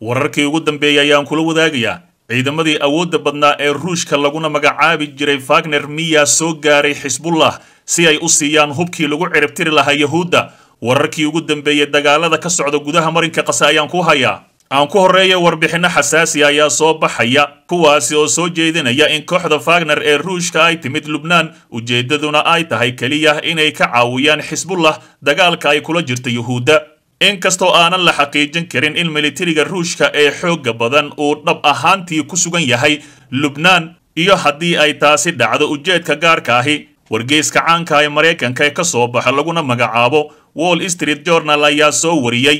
wararkii ugu dambeeyey ayaan kula wadaagayaa ciidamadii awoodda badnaa ee ruushka laguna magacaabi jiray fagner miya soo gaaray xisbullah si ay u siiyaan hubkii lagu ciribtiri lahaa yahuudda wararkii ugu dambeeyey dagaalada ka socda gudaha marinka qase ayaan ku hayaa aan ku horreeya warbixinno xasaasi ayaa soo baxaya kuwaasi oo soo jeedinaya in kooxda fagner ee ruushka ay timid lubnaan ujeeddaduna ay tahay keliya inay ka caawiyaan xisbullah dagaalka ay kula jirta yuhuudda inkastoo aanan la xaqiijin karin in militariga ruushka ee xoogga badan uu dhab ahaantii ku sugan yahay lubnaan iyo haddii ay taasi dhacdo ujeedka gaarka ahi wargeyska caanka ee maraykanka ee ka soo baxa laguna magacaabo wall street journal ayaa soo wariyey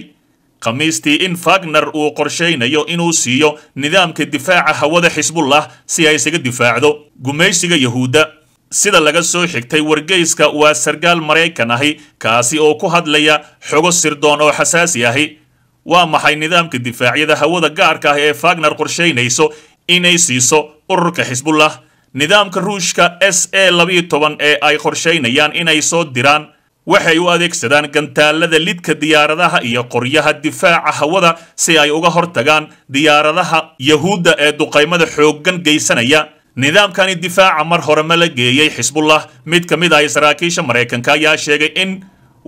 khamiistii in fagner uu qorshaynayo inuu siiyo nidaamka difaaca hawada xisbullah si ay isaga difaacdo gumaysiga yahuudda sida laga soo xigtay wargeyska waa sargaal maraykan ahi kaasi oo ku hadlaya xogo sirdoon oo xasaasi ahi waa maxay nidaamka difaacyada hawada gaarka ah ee fagner qorshaynayso inay siiso ururka xisbullah nidaamka ruushka s e labiyo toban ee ay qorshaynayaan inay soo diraan waxay u adeegsadaan gantaallada lidka diyaaradaha iyo qoryaha difaaca hawada si ay uga hortagaan diyaaradaha yahuudda ee duqaymada xooggan geysanaya nidaamkani difaaca mar hore ma la geeyey xisbullah mid ka mid ahi saraakiisha maraykanka ayaa sheegay in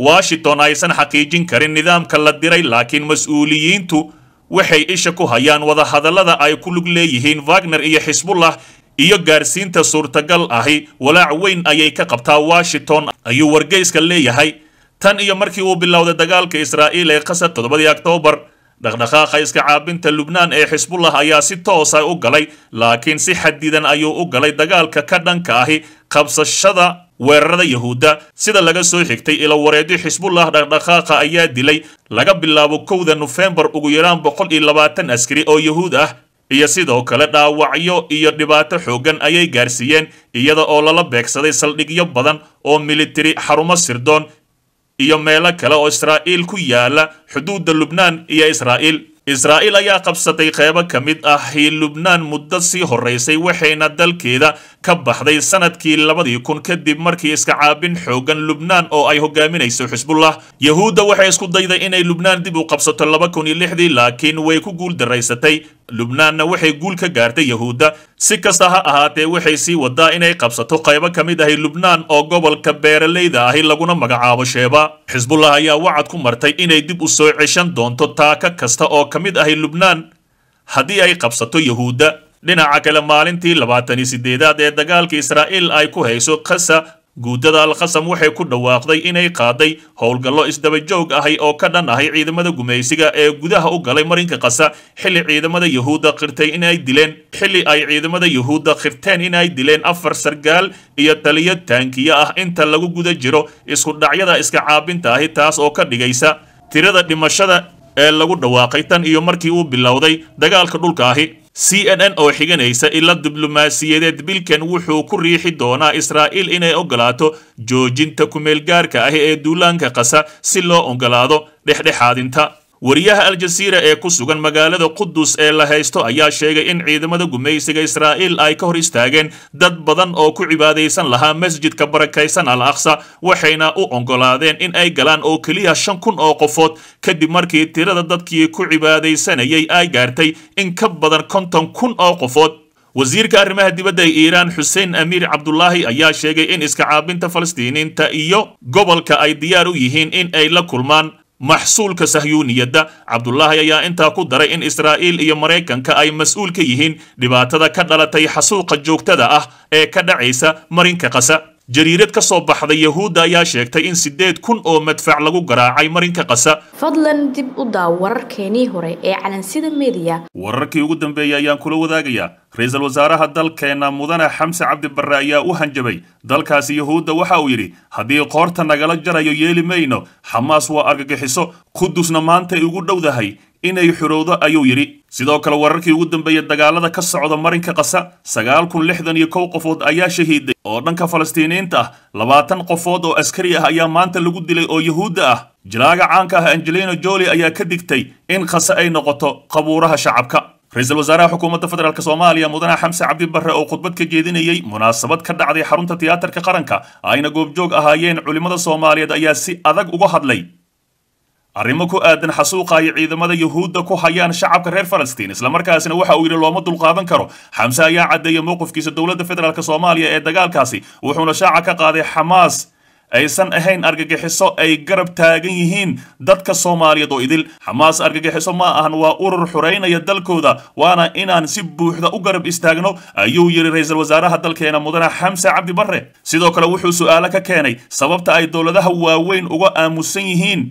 washington aysan xaqiijin karin nidaamka la diray laakiin mas-uuliyiintu waxay isha ku hayaan wadahadallada ay ku lug leeyihiin wagner iyo xisbullah iyo gaarsiinta suurtagal ahi walaac weyn ayay ka qabtaa washington ayuu wargeyska leeyahay tan iyo markii uu bilowday dagaalka israa'iil ee qasar toddobadii oktoobar dhaqdhaqaaqa iska caabinta lubnaan ee xisbullah ayaa si toosa ah u galay laakiin si xadidan ayuu u galay dagaalka ka dhanka ahi qabsashada weerarada yahuudda sida laga soo xigtay ilawareedyo xisbullah dhaqdhaqaaqa ayaa dilay laga bilaabo kowda nofembar ugu yaraan boqol iyo labaatan askari oo yahuud ah iyo sidoo kale dhaawacyo iyo dhibaato xooggan ayay gaarsiiyeen iyada oo lala beegsaday saldhigyo badan oo militari xarumo sirdoon iyo meelo kale oo israa'iil ku yaalla xuduudda lubnaan iyo israa'iil israa'iil ayaa qabsatay qeybo ka mid ah i lubnaan muddo sii horaysay waxayna dalkeeda ka baxday sanadkii labadii kun kadib markii iska caabin xoogan lubnaan oo ay hogaaminayso xisbullah yahuudda waxay isku dayday inay lubnaan dib u qabsato laba kun iyo lixdii laakiin way ku guul daraysatay lubnaanna waxay guul ka gaartay yahuudda si kasta ha ahaatee waxay sii wadaa inay qabsato qaybo ka mid ahi lubnaan oo gobolka beeralayda ahi laguna magacaabo sheeba xisbullah ayaa wacad ku martay inay dib u soo ceshan doonto taaka kasta oo ka mid ahi lubnaan haddii ay qabsato yahuudda dhinaca kale maalintii labaatan iyo sideedaad ee dagaalka israa'iil ay ku hayso khasa guudada alkhasam waxay ku dhawaaqday inay qaaday howlgallo isdabajoog ahay oo ka dhan ahay ciidamada gumaysiga ee gudaha u galay marinka khasa xilli ciidamada yuhuudda qirtay inay dileen xilli ay ciidamada yahuudda qirteen inay dileen afar sargaal iyo taliyo taankiyo ah inta lagu guda jiro isku dhacyada iska caabinta ahi taas oo ka dhigaysa tirada dhimashada ee lagu dhawaaqay tan iyo markii uu bilowday dagaalka dhulka ahi c n n oo xiganaysa ilo diblomaasiyadeed bilkan wuxuu ku riixi doonaa israa'iil inay ogolaato joojinta kumeelgaarka ah ee duulaanka qasa si loo ogolaado dhexdhexaadinta wariyaha aljaziira ee ku sugan magaalada qudus ee la haysto ayaa sheegay in ciidamada gumaysiga israa'iil ay ka hor istaageen dad badan oo ku cibaadaysan lahaa masjidka barakaysan al aqsa waxayna u ogolaadeen in ay galaan oo keliya shan kun oo qofood kadib markii tirada dadkii ku cibaadaysanayay ay gaartay in ka badan konton kun oo qofood wasiirka arrimaha dibadda ee iiraan xuseen amiir cabdulaahi ayaa sheegay in iskacaabinta falastiiniinta iyo gobolka ay diyaar u yihiin in ay la kulmaan maxsuulka sahyuuniyadda cabdulaahi ayaa intaa ku daray in israa'iil iyo maraykanka ay mas-uul ka yihiin dhibaatada ka dhalatay xasuuqa joogtada ah ee ka dhacaysa marinka qasa jariirad ka soo baxday yahuudda ayaa sheegtay in siddeed kun oo madfac lagu garaacay marinka qasa fadlan dib u daaw wararkeenii hore ee calansida mediya wararkii ugu dambeeyey ayaan kula wadaagayaa ra-iisul wasaaraha dalkeenna mudane xamse cabdi barre ayaa u hanjabay dalkaasi yahuudda waxa uu yidhi haddii qoorta nagala jarayo yeeli mayno xamaas waa argagixiso qudusna maantay ugu dhowdahay inay xorowdo ayuu yidhi sidoo kale wararkii ugu dambeeyey dagaalada ka socda marinka kasa sagaal kun lixdan iyo kow qofood ayaa shahiiday oo dhanka falastiiniinta ah labaatan qofood oo askari ah ayaa maanta lagu dilay oo yahuudda ah jilaaga caanka ah angelina joli ayaa ka digtay in khase ay noqoto qabuuraha shacabka ra-iisul wasaaraha xukuumadda federaalk soomaaliya mudane xamse cabdibarre oo khudbad ka jeedinayey munaasabad ka dhacday xarunta tiyaatarka qaranka ayna goobjoog ahaayeen culimmada soomaaliyeed ayaa si adag uga hadlay arrimo ku aadan xasuuqa ay ciidamada yuhuudda ku hayaan shacabka reer falastiin islamarkaasina waxa uu yidhi looma dulqaadan karo xamse ayaa caddeeyay mowqifkiisa dowladda federaalk soomaaliya ee dagaalkaasi wuxuuna shaaca ka qaaday xamaas aysan ahayn argagixiso ay garab taagan yihiin dadka soomaaliyeed oo idil xamaas argagixiso ma ahan waa urur xoreynaya dalkooda waana inaan si buuxda u garab istaagno ayuu yidhi ra iisal wasaaraha dalkeena mudane xamse cabdi barre sidoo kale wuxuu su'aalo ka keenay sababta ay dowladaha waaweyn uga aamusan yihiin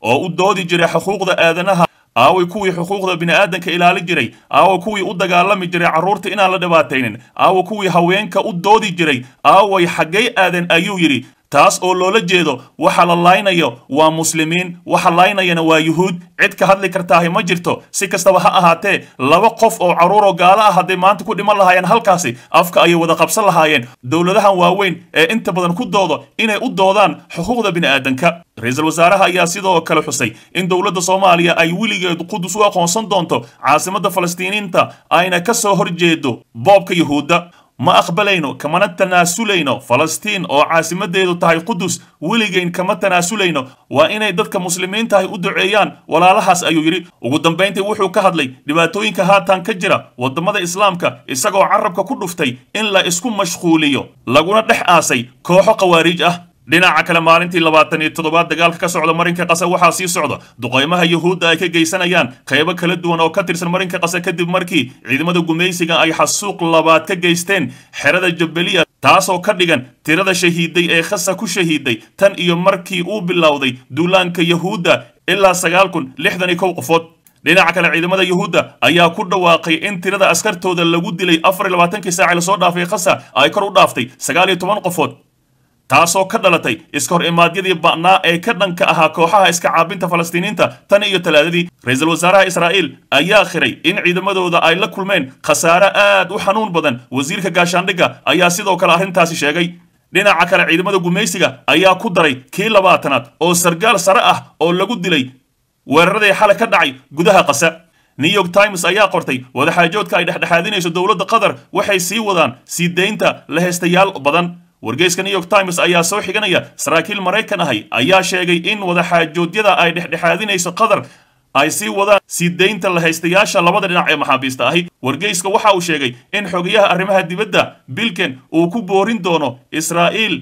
oo u doodi jiray xuquuqda aadanaha aaway kuwii xuquuqda bini'aadanka ilaali jiray aaway kuwii u dagaalami jiray carruurta inaan la dhibaataynin aaway kuwii haweenka u doodi jiray aaway xaggay aadan ayuu yidhi taas oo loola jeedo waxa la laynayo waa muslimiin waxa laynayana waa yuhuud cid ka hadli kartaahi ma jirto si kastaba ha ahaatee laba qof oo oo gaalo ah hadday maanta ku dhiman lahaayeen halkaasi afka ayay wada qabsan lahaayeen dowladahan waaweyn ee inta badan ku doodo inay u doodaan xuquuqda bini'aadanka ra-iisul wasaaraha ayaa sidoo kale xusay in dowladda soomaaliya ay weligeed qudus u aqoonsan doonto caasimadda falastiiniinta ayna ka soo horjeedo boobka yuhuudda ma aqbalayno kamana tanaasulayno falastiin oo caasimaddeedu tahay qudus weligeyn kama tanaasulayno waa inay dadka muslimiintahay u duceeyaan walaalahaas ayuu yidhi ugu dambayntii wuxuu ka hadlay dhibaatooyinka haatan ka jira waddammada islaamka isagoo carabka ku dhuftay in la isku mashquuliyo laguna dhex aasay kooxo khawaariij ah dhinaca kale maalintii labaatan iyo toddobaad dagaalka ka socda marinka qase waxaa sii socda duqaymaha yuhuudda ay ka geysanayaan qaybo kala duwan oo ka tirsan marinka qase kadib markii ciidamada gumaysiga ay xasuuq labaad ka geysteen xerada jabeliya taasoo ka dhigan tirada shahiiday ee khasa ku shahiiday tan iyo markii uu bilowday duulaanka yuhuudda ilaa sagaal kun lixdan iyo kow qofood dhinaca kale ciidamada yuhuudda ayaa ku dhawaaqay in tirada askartooda lagu dilay afar iyo labaatanki saaci lasoo dhaafay khasa ay kor u dhaaftay sagaal iyo toban qofood taasoo ka dhalatay iskahor imaadyadii ba'naa ee ka dhanka ahaa kooxaha iska caabinta falastiiniinta tan iyo talaadadii ra-iisul wasaaraha israa'iil ayaa khiray in ciidamadooda ay la kulmeen khasaare aad u xanuun badan wasiirka gaashaandhigga ayaa sidoo kale arrintaasi sheegay dhinaca kale ciidamada gumaysiga ayaa ku daray kii labaatanaad oo sargaal sare ah oo lagu dilay weeraradii xalay ka dhacay gudaha qasa new york times ayaa qortay wadaxaajoodka ay dhexdhexaadinayso dowladda qatar waxay sii wadaan sii daynta lahestayaal badan wargeyska new york times ayaa soo xiganaya saraakiil maraykan ahay ayaa sheegay in wadaxaajoodyada ay dhexdhexaadinayso qatar ay sii wadaan sidaynta la haystayaasha labada dhinac ee maxaabiista ahi wargeyska waxa uu sheegay in xogayaha arrimaha dibadda bilken uu ku boorin doono israa'iil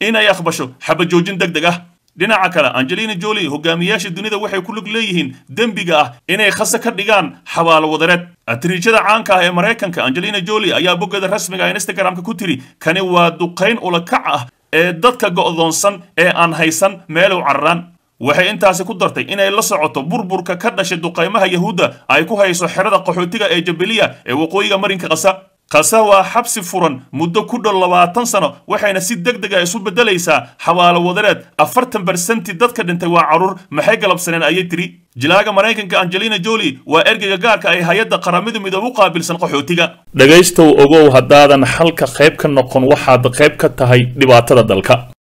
inay aqbasho xabajoojin deg deg ah dhinaca kale angelina joli hogaamiyaasha dunida waxay ku lug leeyihiin dembiga ah inay khase ka dhigaan xabaalo wadareed atriijada caanka ah ee maraykanka angelina joli ayaa boggeeda rasmiga ah instagramka ku tiri kani waa duqayn ulakac ah ee dadka go'doonsan ee aan haysan meelow cararaan waxay intaasi ku dartay inay la socoto burburka ka dhashay duqaymaha yahuudda ay ku hayso xerada qaxootiga ee jabeliya ee waqooyiga marinka qasa khase waa xabsi furan muddo ku dhow labaatan sano waxayna si deg deg a ah isu beddelaysaa xawaalo wadareed afartan barsentii dadka dhintay waa carruur maxay galabsaneen ayay tiri jilaaga maraykanka angelina joli waa ergeyga gaarka ay ah hay-adda qaramada midoob u qaabilsan qaxootiga dhegaystow ogow haddaadan xalka qayb ka noqon waxaad qayb ka tahay dhibaatada dalka